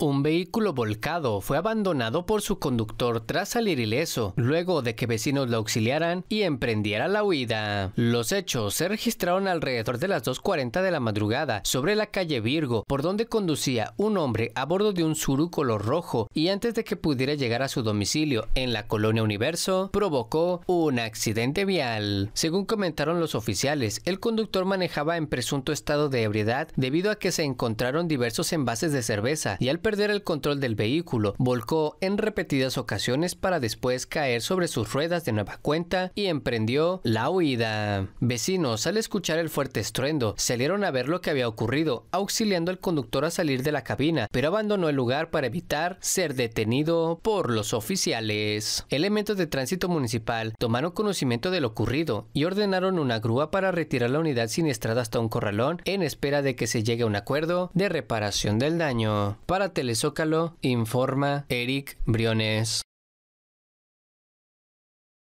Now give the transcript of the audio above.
Un vehículo volcado fue abandonado por su conductor tras salir ileso, luego de que vecinos lo auxiliaran y emprendiera la huida. Los hechos se registraron alrededor de las 2.40 de la madrugada sobre la calle Virgo, por donde conducía un hombre a bordo de un suru color rojo y antes de que pudiera llegar a su domicilio en la colonia Universo, provocó un accidente vial. Según comentaron los oficiales, el conductor manejaba en presunto estado de ebriedad debido a que se encontraron diversos envases de cerveza y al perder el control del vehículo, volcó en repetidas ocasiones para después caer sobre sus ruedas de nueva cuenta y emprendió la huida. Vecinos, al escuchar el fuerte estruendo, salieron a ver lo que había ocurrido, auxiliando al conductor a salir de la cabina, pero abandonó el lugar para evitar ser detenido por los oficiales. Elementos de tránsito municipal tomaron conocimiento de lo ocurrido y ordenaron una grúa para retirar la unidad siniestrada hasta un corralón en espera de que se llegue a un acuerdo de reparación del daño. Para Telezócalo, informa Eric Briones.